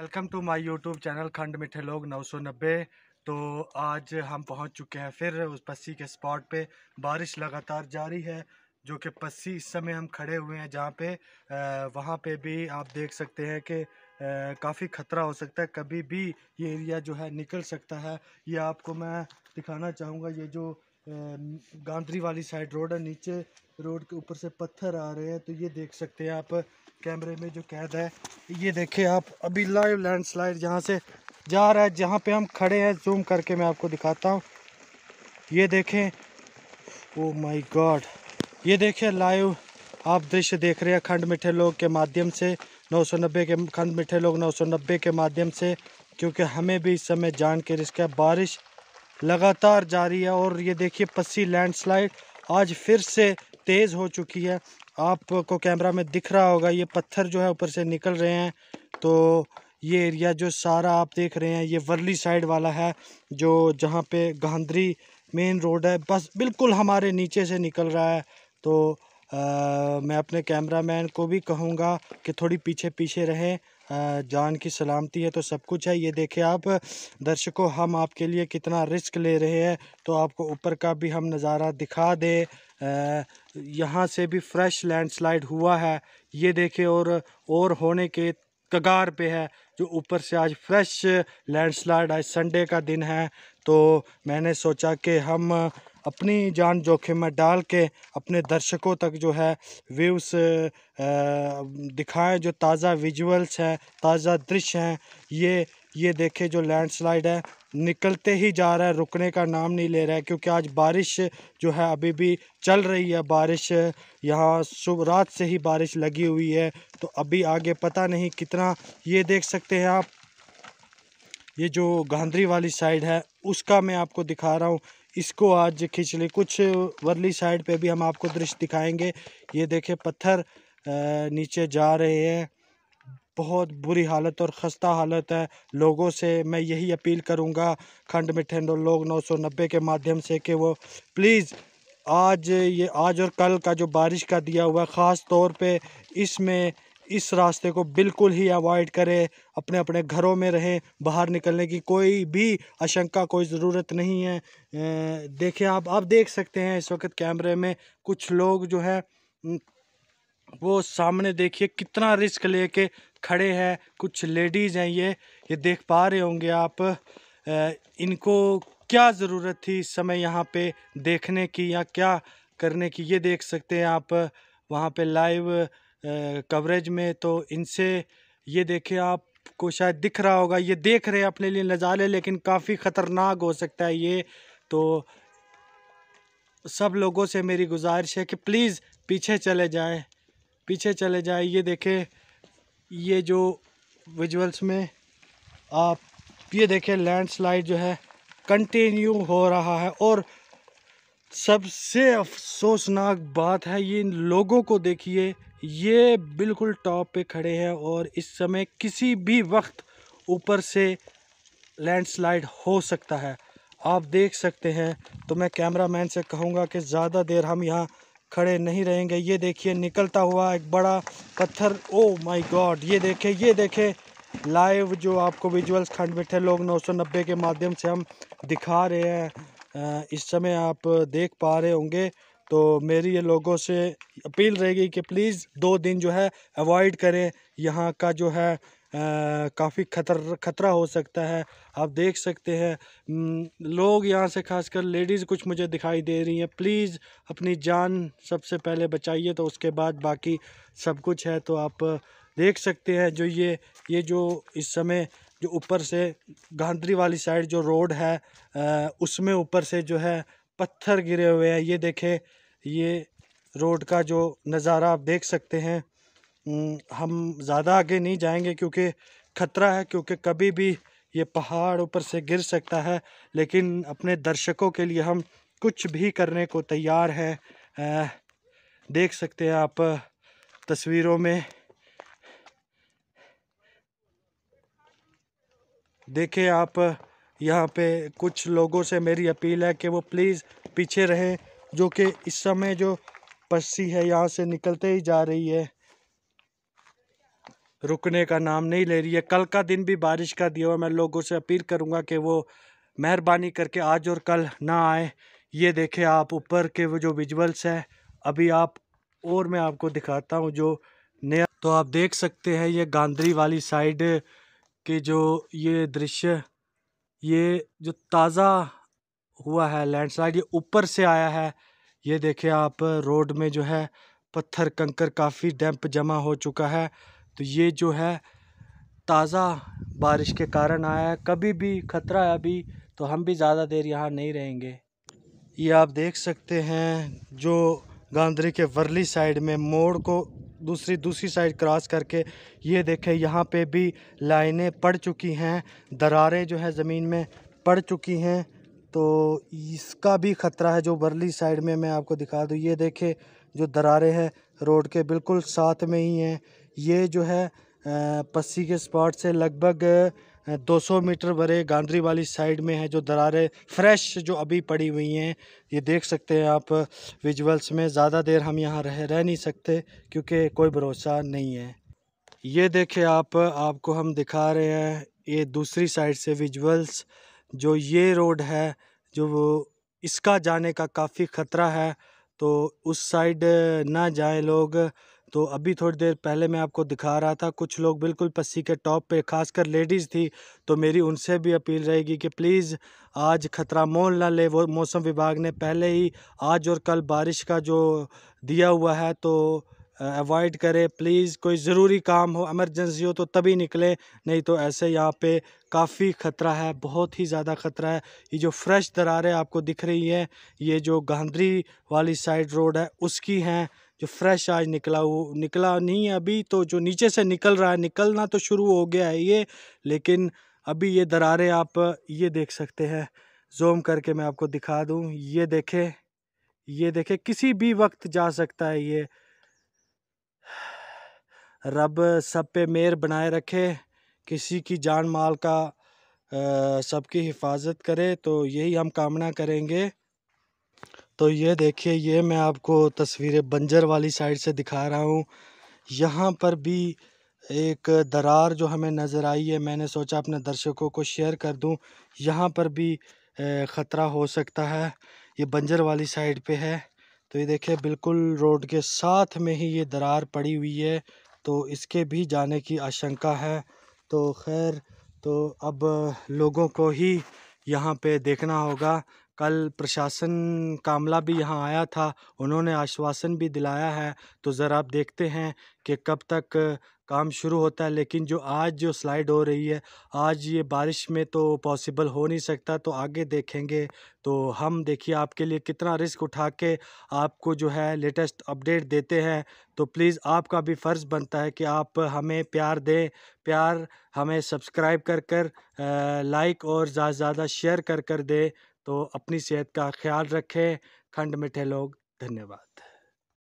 welcome to my YouTube channel खंड मिठे लोग 990 तो आज हम पहुंच चुके हैं फिर उस पस्सी के स्पॉट पे बारिश लगातार जारी है जो कि पस्सी इस समय हम खड़े हुए हैं जहाँ पे वहाँ पे भी आप देख सकते हैं कि काफ़ी ख़तरा हो सकता है कभी भी ये एरिया जो है निकल सकता है ये आपको मैं दिखाना चाहूँगा ये जो गांधरी वाली साइड रोड है नीचे रोड के ऊपर से पत्थर आ रहे हैं तो ये देख सकते हैं आप कैमरे में जो कैद है ये देखिए आप अभी लाइव लैंडस्लाइड जहाँ से जा रहा है जहाँ पे हम खड़े हैं जूम करके मैं आपको दिखाता हूँ ये देखें ओ माई गॉड ये देखिए लाइव आप दृश्य देख रहे हैं खंड मीठे लोग के माध्यम से 990 के खंड मीठे लोग 990 के माध्यम से क्योंकि हमें भी इस समय जान के रिस्क है बारिश लगातार जारी है और ये देखिए पस्सी लैंडस्लाइड आज फिर से तेज़ हो चुकी है आपको कैमरा में दिख रहा होगा ये पत्थर जो है ऊपर से निकल रहे हैं तो ये एरिया जो सारा आप देख रहे हैं ये वर्ली साइड वाला है जो जहाँ पे गांधरी मेन रोड है बस बिल्कुल हमारे नीचे से निकल रहा है तो आ, मैं अपने कैमरामैन को भी कहूँगा कि थोड़ी पीछे पीछे रहें जान की सलामती है तो सब कुछ है ये देखें आप दर्शकों हम आपके लिए कितना रिस्क ले रहे हैं तो आपको ऊपर का भी हम नज़ारा दिखा दें यहाँ से भी फ्रेश लैंडस्लाइड हुआ है ये देखें और और होने के कगार पे है जो ऊपर से आज फ्रेश लैंडस्लाइड आज संडे का दिन है तो मैंने सोचा कि हम अपनी जान जोखिम में डाल के अपने दर्शकों तक जो है व्यूस दिखाएं जो ताज़ा विजुअल्स हैं ताज़ा दृश्य हैं ये ये देखें जो लैंडस्लाइड है निकलते ही जा रहा है रुकने का नाम नहीं ले रहा है क्योंकि आज बारिश जो है अभी भी चल रही है बारिश यहाँ सुबह रात से ही बारिश लगी हुई है तो अभी आगे पता नहीं कितना ये देख सकते हैं आप ये जो गांधरी वाली साइड है उसका मैं आपको दिखा रहा हूँ इसको आज खींच ली कुछ वर्ली साइड पे भी हम आपको दृश्य दिखाएंगे ये देखे पत्थर नीचे जा रहे हैं बहुत बुरी हालत और ख़स्ता हालत है लोगों से मैं यही अपील करूंगा खंड मिठे लोग 990 के माध्यम से कि वो प्लीज़ आज ये आज और कल का जो बारिश का दिया हुआ ख़ास तौर पे इसमें इस रास्ते को बिल्कुल ही अवॉइड करें अपने अपने घरों में रहें बाहर निकलने की कोई भी आशंका कोई ज़रूरत नहीं है देखिए आप आप देख सकते हैं इस वक्त कैमरे में कुछ लोग जो है वो सामने देखिए कितना रिस्क लेके खड़े हैं कुछ लेडीज़ हैं ये ये देख पा रहे होंगे आप इनको क्या ज़रूरत थी इस समय यहाँ पर देखने की या क्या करने की ये देख सकते हैं आप वहाँ पे लाइव कवरेज में तो इनसे ये देखें आप को शायद दिख रहा होगा ये देख रहे अपने लिए नज़ारे लेकिन काफ़ी ख़तरनाक हो सकता है ये तो सब लोगों से मेरी गुजारिश है कि प्लीज़ पीछे चले जाए पीछे चले जाए ये देखें ये जो विजुअल्स में आप ये देखें लैंडस्लाइड जो है कंटिन्यू हो रहा है और सबसे अफसोसनाक बात है ये लोगों को देखिए ये बिल्कुल टॉप पे खड़े हैं और इस समय किसी भी वक्त ऊपर से लैंडस्लाइड हो सकता है आप देख सकते हैं तो मैं कैमरामैन से कहूँगा कि ज़्यादा देर हम यहाँ खड़े नहीं रहेंगे ये देखिए निकलता हुआ एक बड़ा पत्थर ओ माय गॉड ये देखे ये देखे लाइव जो आपको विजुअल्स खंड बैठे लोग 990 के माध्यम से हम दिखा रहे हैं इस समय आप देख पा रहे होंगे तो मेरी ये लोगों से अपील रहेगी कि प्लीज़ दो दिन जो है अवॉइड करें यहाँ का जो है काफ़ी खतर खतरा हो सकता है आप देख सकते हैं लोग यहाँ से खासकर लेडीज़ कुछ मुझे दिखाई दे रही हैं प्लीज़ अपनी जान सबसे पहले बचाइए तो उसके बाद बाकी सब कुछ है तो आप देख सकते हैं जो ये ये जो इस समय जो ऊपर से गांधरी वाली साइड जो रोड है उसमें ऊपर से जो है पत्थर गिरे हुए हैं ये देखें ये रोड का जो नज़ारा आप देख सकते हैं हम ज़्यादा आगे नहीं जाएंगे क्योंकि ख़तरा है क्योंकि कभी भी ये पहाड़ ऊपर से गिर सकता है लेकिन अपने दर्शकों के लिए हम कुछ भी करने को तैयार हैं देख सकते हैं आप तस्वीरों में देखें आप यहाँ पे कुछ लोगों से मेरी अपील है कि वो प्लीज़ पीछे रहें जो कि इस समय जो पस्सी है यहाँ से निकलते ही जा रही है रुकने का नाम नहीं ले रही है कल का दिन भी बारिश का दिया हुआ मैं लोगों से अपील करूँगा कि वो मेहरबानी करके आज और कल ना आए ये देखें आप ऊपर के वो जो विजुअल्स है अभी आप और मैं आपको दिखाता हूँ जो नया तो आप देख सकते हैं ये गांधरी वाली साइड कि जो ये दृश्य ये जो ताज़ा हुआ है लैंडस्लाइड ये ऊपर से आया है ये देखिए आप रोड में जो है पत्थर कंकर काफ़ी डैम्प जमा हो चुका है तो ये जो है ताज़ा बारिश के कारण आया है कभी भी खतरा है अभी तो हम भी ज़्यादा देर यहाँ नहीं रहेंगे ये आप देख सकते हैं जो गांधरी के वर्ली साइड में मोड़ को दूसरी दूसरी साइड क्रॉस करके ये देखें यहाँ पे भी लाइनें पड़ चुकी हैं दरारें जो है ज़मीन में पड़ चुकी हैं तो इसका भी ख़तरा है जो बरली साइड में मैं आपको दिखा दूँ ये देखें जो दरारें हैं रोड के बिल्कुल साथ में ही हैं ये जो है पस्सी के स्पॉट से लगभग 200 मीटर बड़े गांधरी वाली साइड में है जो दरारें फ्रेश जो अभी पड़ी हुई हैं ये देख सकते हैं आप विजुअल्स में ज़्यादा देर हम यहाँ रह रह नहीं सकते क्योंकि कोई भरोसा नहीं है ये देखें आप आपको हम दिखा रहे हैं ये दूसरी साइड से विजुअल्स जो ये रोड है जो वो इसका जाने का काफ़ी ख़तरा है तो उस साइड ना जाए लोग तो अभी थोड़ी देर पहले मैं आपको दिखा रहा था कुछ लोग बिल्कुल पस्सी के टॉप पे खासकर लेडीज़ थी तो मेरी उनसे भी अपील रहेगी कि प्लीज़ आज खतरा मोल ना ले वो मौसम विभाग ने पहले ही आज और कल बारिश का जो दिया हुआ है तो अवॉइड करें प्लीज़ कोई ज़रूरी काम हो एमरजेंसी हो तो तभी निकलें नहीं तो ऐसे यहाँ पे काफ़ी ख़तरा है बहुत ही ज़्यादा ख़तरा है ये जो फ्रेश दरारें आपको दिख रही हैं ये जो गांधरी वाली साइड रोड है उसकी हैं जो फ्रेश आज निकला वो निकला नहीं है अभी तो जो नीचे से निकल रहा है निकलना तो शुरू हो गया है ये लेकिन अभी ये दरारे आप ये देख सकते हैं जोम करके मैं आपको दिखा दूँ ये देखें ये देखें किसी भी वक्त जा सकता है ये रब सब पे मेर बनाए रखे किसी की जान माल का सबकी हिफाजत करे तो यही हम कामना करेंगे तो ये देखिए ये मैं आपको तस्वीरें बंजर वाली साइड से दिखा रहा हूँ यहाँ पर भी एक दरार जो हमें नज़र आई है मैंने सोचा अपने दर्शकों को शेयर कर दूँ यहाँ पर भी ख़तरा हो सकता है ये बंजर वाली साइड पे है तो ये देखिए बिल्कुल रोड के साथ में ही ये दरार पड़ी हुई है तो इसके भी जाने की आशंका है तो खैर तो अब लोगों को ही यहाँ पे देखना होगा कल प्रशासन कामला भी यहाँ आया था उन्होंने आश्वासन भी दिलाया है तो ज़रा आप देखते हैं कि कब तक काम शुरू होता है लेकिन जो आज जो स्लाइड हो रही है आज ये बारिश में तो पॉसिबल हो नहीं सकता तो आगे देखेंगे तो हम देखिए आपके लिए कितना रिस्क उठा के आपको जो है लेटेस्ट अपडेट देते हैं तो प्लीज़ आपका भी फ़र्ज़ बनता है कि आप हमें प्यार दें प्यार हमें सब्सक्राइब कर कर लाइक और ज़्यादा से ज़्यादा शेयर कर कर दें तो अपनी सेहत का ख्याल रखें खंड मिठे लोग धन्यवाद